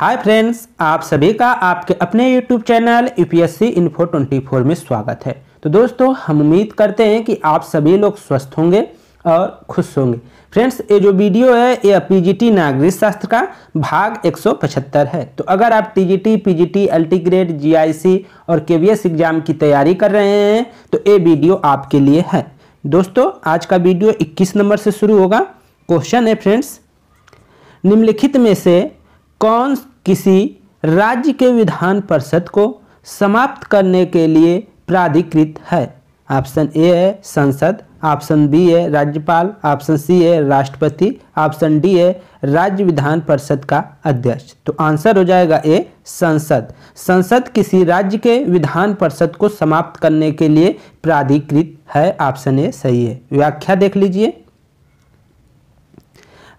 hi friends आप सभी का आपके अपने YouTube channel UPSC info four में स्वागत है तो दोस्तों हम उम्मीद करते हैं कि आप सभी लोग स्वस्थ होंगे और खुश होंगे फ्रेंड्स ये जो वीडियो है ये पीजीटी नागरिक शास्त्र का भाग 175 है तो अगर आप TGT, PGT, LT grade GIC और के एग्जाम की तैयारी कर रहे हैं तो ये वीडियो आपके लिए है दोस्तों आज का वीडियो इक्कीस नंबर से शुरू होगा क्वेश्चन है फ्रेंड्स निम्नलिखित में से कौन किसी राज्य के विधान परिषद को समाप्त करने के लिए प्राधिकृत है ऑप्शन ए है संसद ऑप्शन बी है राज्यपाल ऑप्शन सी है राष्ट्रपति ऑप्शन डी है राज्य विधान परिषद का अध्यक्ष तो आंसर हो जाएगा ए संसद संसद किसी राज्य के विधान परिषद को समाप्त करने के लिए प्राधिकृत है ऑप्शन ए सही है व्याख्या देख लीजिए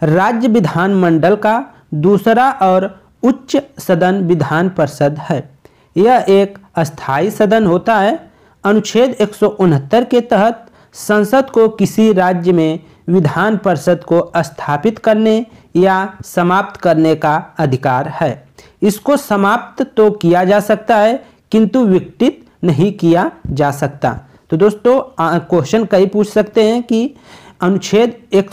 राज्य विधानमंडल का दूसरा और उच्च सदन विधान परिषद है यह एक अस्थाई सदन होता है अनुच्छेद एक के तहत संसद को किसी राज्य में विधान परिषद को स्थापित करने या समाप्त करने का अधिकार है इसको समाप्त तो किया जा सकता है किंतु विकटित नहीं किया जा सकता तो दोस्तों क्वेश्चन कई पूछ सकते हैं कि अनुच्छेद एक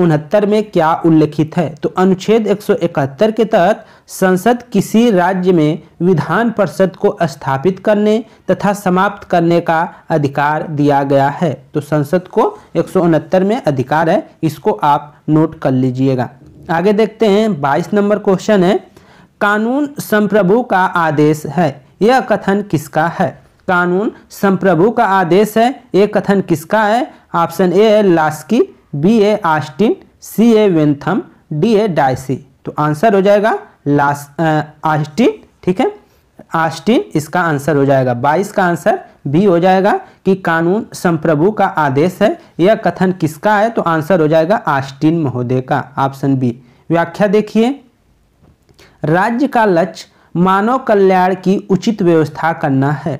उनहत्तर में क्या उल्लेखित है तो अनुच्छेद 171 के तहत संसद किसी राज्य में विधान परिषद को स्थापित करने तथा समाप्त करने का अधिकार दिया गया है तो संसद को एक में अधिकार है इसको आप नोट कर लीजिएगा आगे देखते हैं 22 नंबर क्वेश्चन है कानून संप्रभु का आदेश है यह कथन किसका है कानून संप्रभु का आदेश है यह कथन किसका है ऑप्शन ए है लास्की बी ए आस्टिन सी ए वेंथम डी ए डायसी तो आंसर हो जाएगा लास आस्टिन ठीक है आस्टिन इसका आंसर हो जाएगा बाईस का आंसर बी हो जाएगा कि कानून संप्रभु का आदेश है यह कथन किसका है तो आंसर हो जाएगा आस्टिन महोदय का ऑप्शन बी व्याख्या देखिए राज्य का लक्ष्य मानव कल्याण की उचित व्यवस्था करना है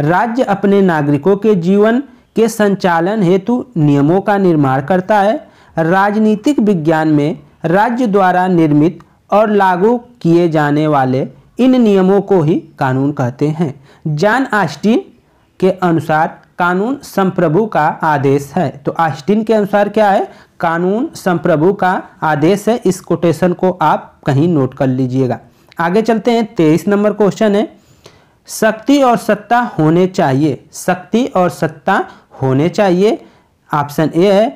राज्य अपने नागरिकों के जीवन के संचालन हेतु नियमों का निर्माण करता है राजनीतिक विज्ञान में राज्य द्वारा निर्मित और लागू किए जाने वाले इन नियमों को ही कानून कहते हैं जान आस्टिन के अनुसार कानून संप्रभु का आदेश है तो आस्टिन के अनुसार क्या है कानून संप्रभु का आदेश है इस कोटेशन को आप कहीं नोट कर लीजिएगा आगे चलते हैं तेईस नंबर क्वेश्चन है शक्ति और सत्ता होने चाहिए शक्ति और सत्ता होने चाहिए ऑप्शन ए है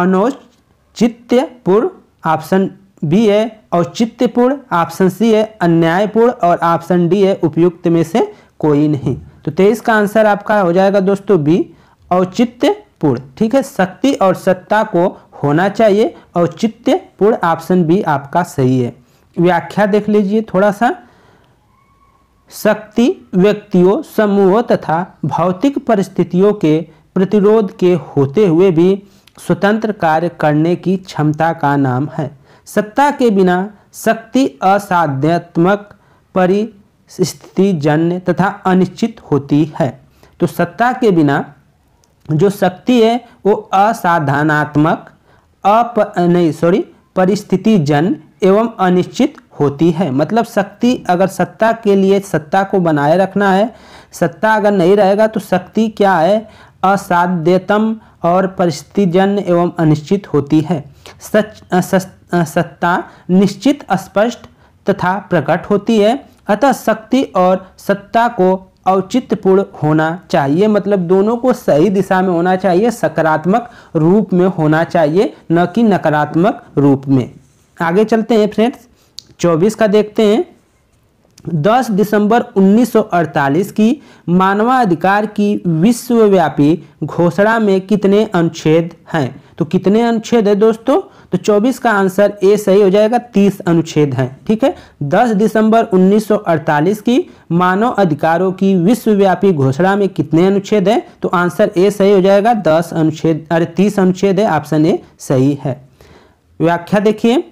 अनौचित्यपूर्ण ऑप्शन बी है औचित्यपूर्ण ऑप्शन सी है अन्यायपूर्ण और ऑप्शन डी है उपयुक्त में से कोई नहीं तो तेईस का आंसर आपका हो जाएगा दोस्तों बी औचित्यपूर्ण ठीक है शक्ति और सत्ता को होना चाहिए औचित्यपूर्ण ऑप्शन बी आपका सही है व्याख्या देख लीजिए थोड़ा सा शक्ति व्यक्तियों समूहों तथा भौतिक परिस्थितियों के प्रतिरोध के होते हुए भी स्वतंत्र कार्य करने की क्षमता का नाम है सत्ता के बिना शक्ति असाध्यात्मक परिस्थितिजन्य तथा अनिश्चित होती है तो सत्ता के बिना जो शक्ति है वो असाधनात्मक अप नहीं सॉरी परिस्थितिजन्य एवं अनिश्चित होती है मतलब शक्ति अगर सत्ता के लिए सत्ता को बनाए रखना है सत्ता अगर नहीं रहेगा तो शक्ति क्या है असाध्यतम और परिस्थितिजन्य एवं अनिश्चित होती है सच सत्ता निश्चित स्पष्ट तथा प्रकट होती है अतः शक्ति और सत्ता को औचित्यपूर्ण होना चाहिए मतलब दोनों को सही दिशा में होना चाहिए सकारात्मक रूप में होना चाहिए न कि नकारात्मक रूप में आगे चलते हैं फ्रेंड्स चौबीस का देखते हैं 10 दिसंबर 1948 की मानवाधिकार की विश्वव्यापी घोषणा में कितने अनुच्छेद हैं तो कितने अनुच्छेद है दोस्तों तो 24 का आंसर ए सही हो जाएगा 30 अनुच्छेद हैं ठीक है 10 दिसंबर 1948 की मानव अधिकारों की विश्वव्यापी घोषणा में कितने अनुच्छेद हैं तो आंसर ए सही हो जाएगा 10 अनुच्छेद अरे 30 अनुच्छेद है ऑप्शन ए सही है व्याख्या देखिए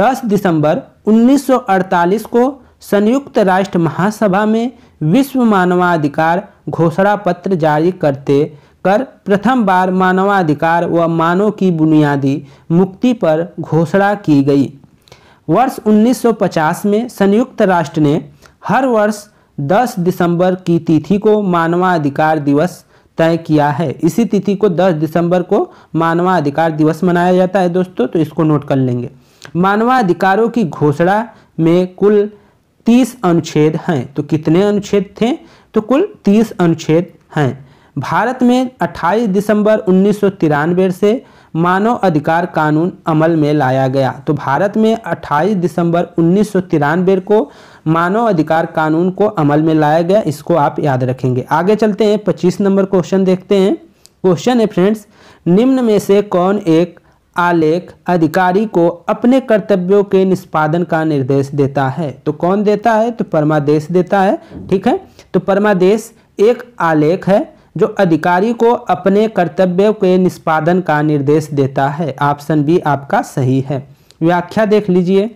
10 दिसंबर 1948 को संयुक्त राष्ट्र महासभा में विश्व मानवाधिकार घोषणा पत्र जारी करते कर प्रथम बार मानवाधिकार व मानव की बुनियादी मुक्ति पर घोषणा की गई वर्ष 1950 में संयुक्त राष्ट्र ने हर वर्ष 10 दिसंबर की तिथि को मानवाधिकार दिवस तय किया है इसी तिथि को 10 दिसंबर को मानवाधिकार दिवस मनाया जाता है दोस्तों तो इसको नोट कर लेंगे मानवाधिकारों की घोषणा में कुल तीस अनुच्छेद हैं तो कितने अनुच्छेद थे तो कुल तीस अनुच्छेद हैं भारत में 28 दिसंबर उन्नीस से मानव अधिकार कानून अमल में लाया गया तो भारत में 28 दिसंबर उन्नीस को मानव अधिकार कानून को अमल में लाया गया इसको आप याद रखेंगे आगे चलते हैं 25 नंबर क्वेश्चन देखते हैं क्वेश्चन है फ्रेंड्स निम्न में से कौन एक आलेख अधिकारी को अपने कर्तव्यों के निष्पादन का निर्देश देता है तो कौन देता है तो परमादेश देता है ठीक है तो परमादेश एक आलेख है जो अधिकारी को अपने कर्तव्य के निष्पादन का निर्देश देता है ऑप्शन बी आपका सही है व्याख्या देख लीजिए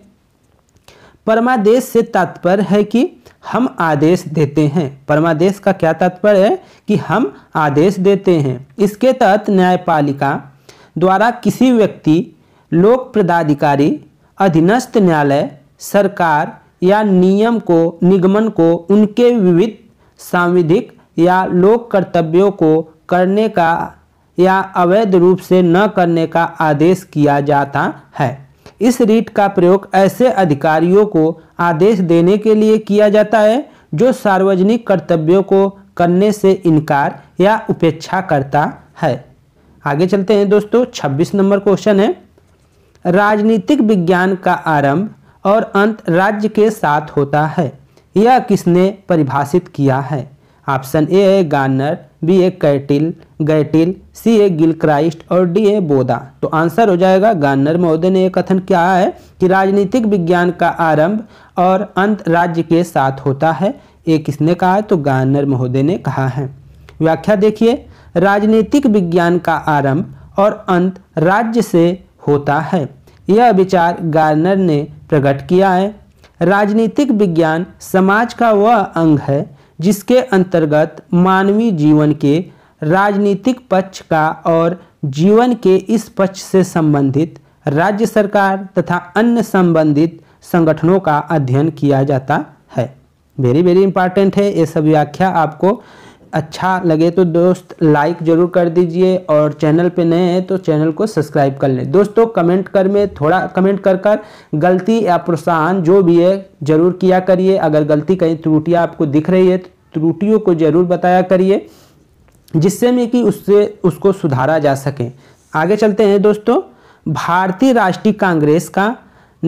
परमादेश से तात्पर्य है कि हम आदेश देते हैं परमादेश का क्या तात्पर्य है कि हम आदेश देते हैं इसके तहत न्यायपालिका द्वारा किसी व्यक्ति लोक पदाधिकारी अधीनस्थ न्यायालय सरकार या नियम को निगमन को उनके विविध सांविधिक या लोक कर्तव्यों को करने का या अवैध रूप से न करने का आदेश किया जाता है इस रीट का प्रयोग ऐसे अधिकारियों को आदेश देने के लिए किया जाता है जो सार्वजनिक कर्तव्यों को करने से इनकार या उपेक्षा करता है आगे चलते हैं दोस्तों 26 नंबर क्वेश्चन है राजनीतिक विज्ञान का आरंभ और अंत राज्य के साथ होता है यह किसने परिभाषित किया है ऑप्शन ए है गार्नर बी ए कैटिल गैटिल सी ए गिल क्राइस्ट और डी ए बोदा तो आंसर हो जाएगा गार्नर महोदय ने यह कथन क्या है कि राजनीतिक विज्ञान का आरंभ और अंत राज्य के साथ होता है ये किसने कहा है तो गार्नर महोदय ने कहा है व्याख्या देखिए राजनीतिक विज्ञान का आरंभ और अंत राज्य से होता है यह विचार गार्नर ने प्रकट किया है राजनीतिक विज्ञान समाज का वह अंग है जिसके अंतर्गत मानवीय जीवन के राजनीतिक पक्ष का और जीवन के इस पक्ष से संबंधित राज्य सरकार तथा अन्य संबंधित संगठनों का अध्ययन किया जाता है वेरी वेरी इंपॉर्टेंट है ये सब व्याख्या आपको अच्छा लगे तो दोस्त लाइक ज़रूर कर दीजिए और चैनल पे नए हैं तो चैनल को सब्सक्राइब कर लें दोस्तों कमेंट कर में थोड़ा कमेंट कर कर गलती या प्रोत्साहन जो भी है ज़रूर किया करिए अगर गलती कहीं त्रुटियाँ आपको दिख रही है तो त्रुटियों को ज़रूर बताया करिए जिससे में कि उससे उसको सुधारा जा सके आगे चलते हैं दोस्तों भारतीय राष्ट्रीय कांग्रेस का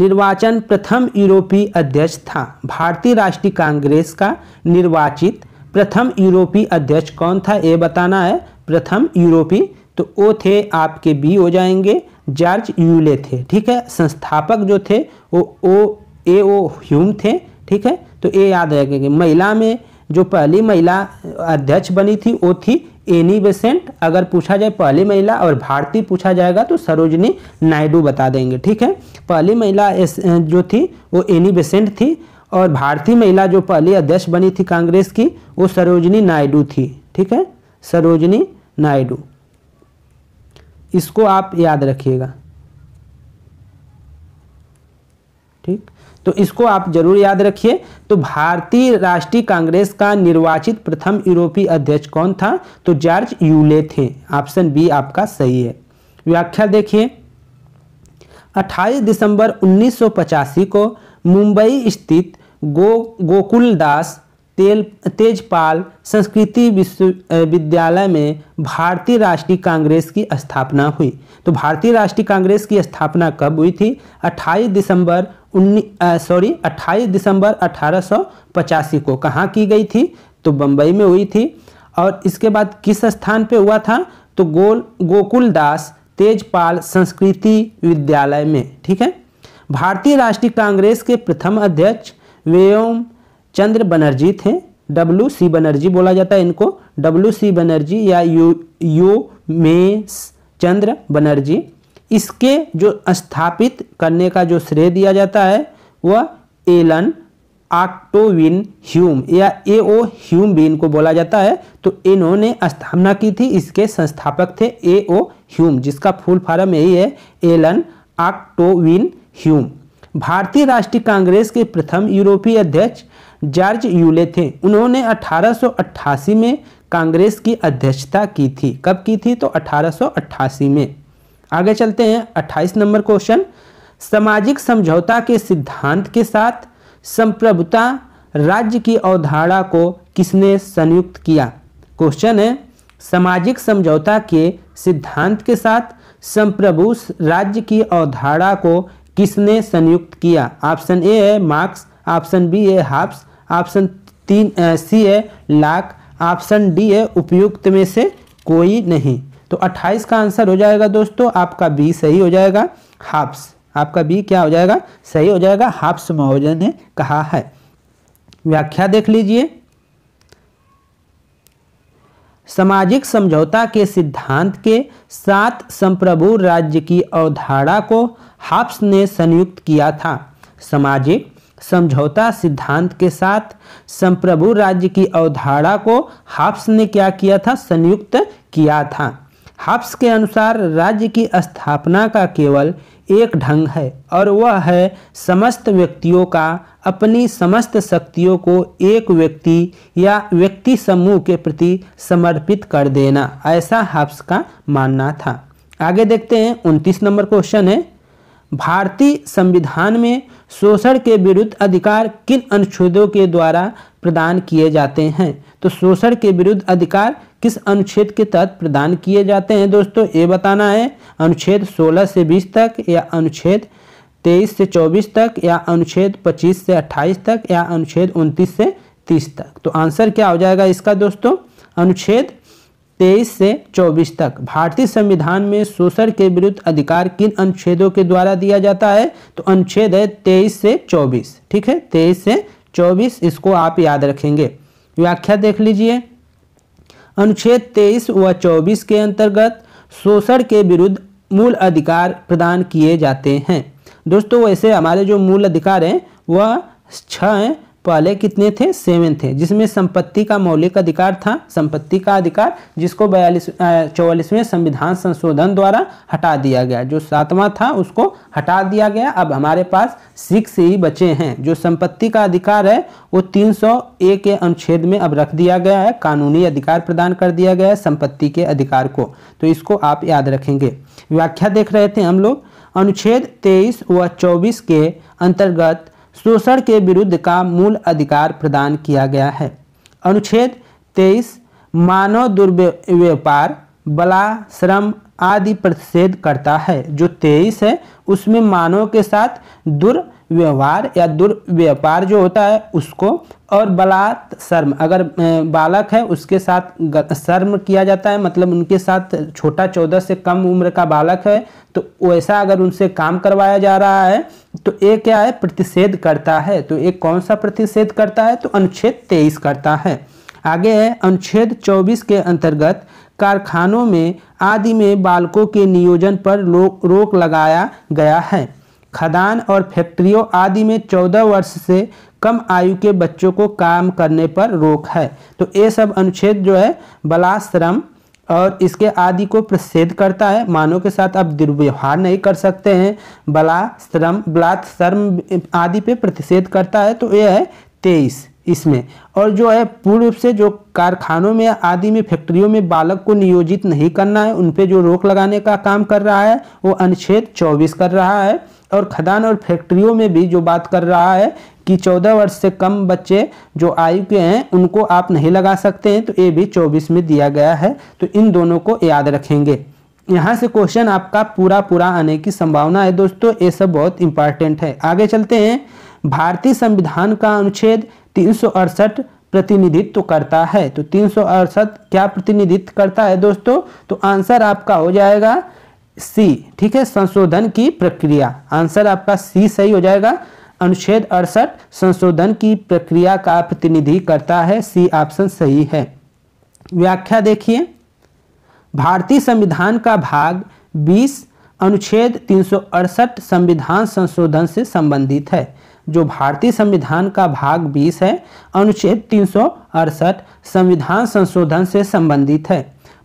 निर्वाचन प्रथम यूरोपीय अध्यक्ष था भारतीय राष्ट्रीय कांग्रेस का निर्वाचित प्रथम यूरोपीय अध्यक्ष कौन था ये बताना है प्रथम यूरोपीय तो वो थे आपके बी हो जाएंगे जॉर्ज यूले थे ठीक है संस्थापक जो थे वो ओ ए ओ ह्यूम थे ठीक है तो ये याद रखेंगे महिला में जो पहली महिला अध्यक्ष बनी थी वो थी एनी बेसेंट अगर पूछा जाए पहली महिला और भारतीय पूछा जाएगा तो सरोजनी नायडू बता देंगे ठीक है पहली महिला जो थी वो एनी बेसेंट थी और भारतीय महिला जो पहली अध्यक्ष बनी थी कांग्रेस की वो सरोजनी नायडू थी ठीक है सरोजनी नायडू इसको आप याद रखिएगा ठीक तो इसको आप जरूर याद रखिए तो भारतीय राष्ट्रीय कांग्रेस का निर्वाचित प्रथम यूरोपीय अध्यक्ष कौन था तो जॉर्ज यूले थे ऑप्शन बी आपका सही है व्याख्या देखिए 28 दिसंबर उन्नीस को मुंबई स्थित गो गोकुल दास तेल तेजपाल संस्कृति विश्वविद्यालय में भारतीय राष्ट्रीय कांग्रेस की स्थापना हुई तो भारतीय राष्ट्रीय कांग्रेस की स्थापना कब हुई थी 28 दिसंबर उन्नीस सॉरी 28 दिसंबर अठारह को कहाँ की गई थी तो बम्बई में हुई थी और इसके बाद किस स्थान पे हुआ था तो गोल गोकुल दास तेजपाल संस्कृति विद्यालय में ठीक है भारतीय राष्ट्रीय कांग्रेस के प्रथम अध्यक्ष व्योम चंद्र बनर्जी थे डब्ल्यू सी बनर्जी बोला जाता है इनको डब्ल्यू सी बनर्जी या यू यू मे चंद्र बनर्जी इसके जो स्थापित करने का जो श्रेय दिया जाता है वह एलन आक्टोविन ह्यूम या ए ओ ह्यूम भी इनको बोला जाता है तो इन्होंने स्थापना की थी इसके संस्थापक थे ए ओ ह्यूम जिसका फुल फार्म यही है एलन आक्टोविन ह्यूम भारतीय राष्ट्रीय कांग्रेस के प्रथम यूरोपीय अध्यक्ष जॉर्ज यूले थे उन्होंने 1888 में कांग्रेस की अध्यक्षता की थी कब की थी तो 1888 में आगे चलते हैं 28 नंबर क्वेश्चन सामाजिक समझौता के सिद्धांत के साथ संप्रभुता राज्य की अवधारणा को किसने संयुक्त किया क्वेश्चन है सामाजिक समझौता के सिद्धांत के साथ संप्रभु राज्य की अवधारणा को किसने संयुक्त किया ऑप्शन ए है मार्क्स ऑप्शन बी है हाफ्स ऑप्शन तीन सी है लाख ऑप्शन डी है उपयुक्त में से कोई नहीं तो 28 का आंसर हो जाएगा दोस्तों आपका बी सही हो जाएगा हाफ्स आपका बी क्या हो जाएगा सही हो जाएगा हाफ्स महोजन ने कहा है व्याख्या देख लीजिए सामाजिक समझौता के सिद्धांत के साथ संप्रभु राज्य की अवधारणा को हाप्स ने संयुक्त किया था सामाजिक समझौता सिद्धांत के साथ संप्रभु राज्य की अवधारणा को हाप्स ने क्या किया था संयुक्त किया था हाप्स के अनुसार राज्य की स्थापना का केवल एक ढंग है और वह है समस्त व्यक्तियों का अपनी समस्त शक्तियों को एक व्यक्ति या व्यक्ति समूह के प्रति समर्पित कर देना ऐसा हाफ्स का मानना था आगे देखते हैं उनतीस नंबर क्वेश्चन है भारतीय संविधान में शोषण के विरुद्ध अधिकार किन अनुच्छेदों के द्वारा प्रदान किए जाते हैं तो शोषण के विरुद्ध अधिकार किस अनुच्छेद के तहत प्रदान किए जाते हैं दोस्तों ये बताना है अनुच्छेद 16 से 20 तक या अनुच्छेद 23 से 24 तक या अनुच्छेद 25 से 28 तक या अनुच्छेद 29 से 30 तक तो आंसर क्या हो जाएगा इसका दोस्तों अनुच्छेद तेईस से चौबीस तक भारतीय संविधान में शोषण के विरुद्ध अधिकार किन अनुच्छेदों के द्वारा दिया जाता है तो अनुच्छेद है तेईस से चौबीस ठीक है तेईस से चौबीस इसको आप याद रखेंगे व्याख्या देख लीजिए अनुच्छेद तेईस व चौबीस के अंतर्गत शोषण के विरुद्ध मूल अधिकार प्रदान किए जाते हैं दोस्तों वैसे हमारे जो मूल अधिकार हैं वह छः हैं वाले कितने थे सेवन थे जिसमें संपत्ति का मौलिक अधिकार था संपत्ति का अधिकार जिसको बयालीस चौवालीसवें संविधान संशोधन द्वारा हटा दिया गया जो सातवां था उसको हटा दिया गया अब हमारे पास सिक्स ही बचे हैं जो संपत्ति का अधिकार है वो तीन ए के अनुच्छेद में अब रख दिया गया है कानूनी अधिकार प्रदान कर दिया गया है संपत्ति के अधिकार को तो इसको आप याद रखेंगे व्याख्या देख रहे थे हम लोग अनुच्छेद तेईस व चौबीस के अंतर्गत शोषण के विरुद्ध का मूल अधिकार प्रदान किया गया है अनुच्छेद तेईस मानव दुर्व्यवपार बला श्रम आदि प्रतिषेध करता है जो तेईस है उसमें मानव के साथ दुर्व्यवहार व्यवहार या दुर्व्यापार जो होता है उसको और बलात् शर्म अगर बालक है उसके साथ शर्म किया जाता है मतलब उनके साथ छोटा चौदह से कम उम्र का बालक है तो वैसा अगर उनसे काम करवाया जा रहा है तो ये क्या है प्रतिषेध करता है तो ये कौन सा प्रतिषेध करता है तो अनुच्छेद तेईस करता है आगे है अनुच्छेद चौबीस के अंतर्गत कारखानों में आदि में बालकों के नियोजन पर रोक लगाया गया है खदान और फैक्ट्रियों आदि में चौदह वर्ष से कम आयु के बच्चों को काम करने पर रोक है तो ये सब अनुच्छेद जो है बलाश्रम और इसके आदि को प्रसिद्ध करता है मानव के साथ आप दुर्व्यवहार नहीं कर सकते हैं बला श्रम बलात् श्रम आदि पे प्रतिषेध करता है तो ये है तेईस इसमें और जो है पूर्ण रूप से जो कारखानों में आदि में फैक्ट्रियों में बालक को नियोजित नहीं करना है उन पे जो रोक लगाने का काम कर रहा है वो अनुच्छेद चौबीस कर रहा है और खदान और फैक्ट्रियों में भी जो बात कर रहा है कि 14 वर्ष से कम बच्चे जो आयु के हैं उनको आप नहीं लगा सकते हैं तो ये भी 24 में दिया गया है तो इन दोनों को याद रखेंगे यहाँ से क्वेश्चन आपका पूरा पूरा आने की संभावना है दोस्तों ये सब बहुत इंपॉर्टेंट है आगे चलते हैं भारतीय संविधान का अनुच्छेद तीन प्रतिनिधित्व करता है तो तीन क्या प्रतिनिधित्व करता है दोस्तों तो आंसर आपका हो जाएगा सी ठीक है संशोधन की प्रक्रिया आंसर आपका सी सही हो जाएगा अनुच्छेद अड़सठ संशोधन की प्रक्रिया का प्रतिनिधि करता है सी ऑप्शन सही है व्याख्या देखिए भारतीय संविधान का भाग 20 अनुच्छेद 368 संविधान संशोधन से संबंधित है जो भारतीय संविधान का भाग 20 है अनुच्छेद 368 संविधान संशोधन से संबंधित है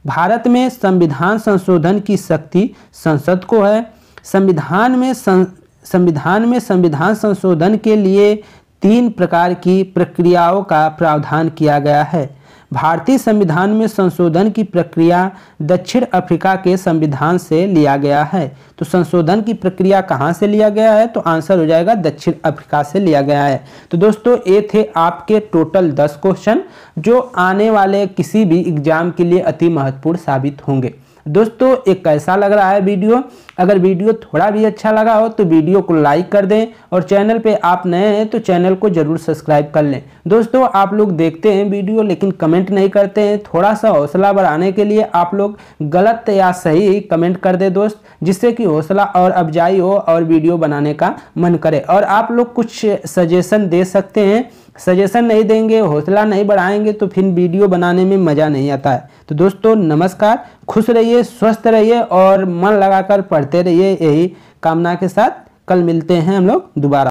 भारत में संविधान संशोधन की शक्ति संसद को है संविधान में संविधान में संविधान संशोधन के लिए तीन प्रकार की प्रक्रियाओं का प्रावधान किया गया है भारतीय संविधान में संशोधन की प्रक्रिया दक्षिण अफ्रीका के संविधान से लिया गया है तो संशोधन की प्रक्रिया कहाँ से लिया गया है तो आंसर हो जाएगा दक्षिण अफ्रीका से लिया गया है तो दोस्तों ये थे आपके टोटल दस क्वेश्चन जो आने वाले किसी भी एग्जाम के लिए अति महत्वपूर्ण साबित होंगे दोस्तों एक कैसा लग रहा है वीडियो अगर वीडियो थोड़ा भी अच्छा लगा हो तो वीडियो को लाइक कर दें और चैनल पे आप नए हैं तो चैनल को ज़रूर सब्सक्राइब कर लें दोस्तों आप लोग देखते हैं वीडियो लेकिन कमेंट नहीं करते हैं थोड़ा सा हौसला बढ़ाने के लिए आप लोग गलत या सही कमेंट कर दें दोस्त जिससे कि हौसला और अफजाई हो और वीडियो बनाने का मन करे और आप लोग कुछ सजेशन दे सकते हैं सजेशन नहीं देंगे हौसला नहीं बढ़ाएंगे तो फिर वीडियो बनाने में मज़ा नहीं आता है तो दोस्तों नमस्कार खुश रहिए स्वस्थ रहिए और मन लगाकर पढ़ करते रहिए यही कामना के साथ कल मिलते हैं हम लोग दोबारा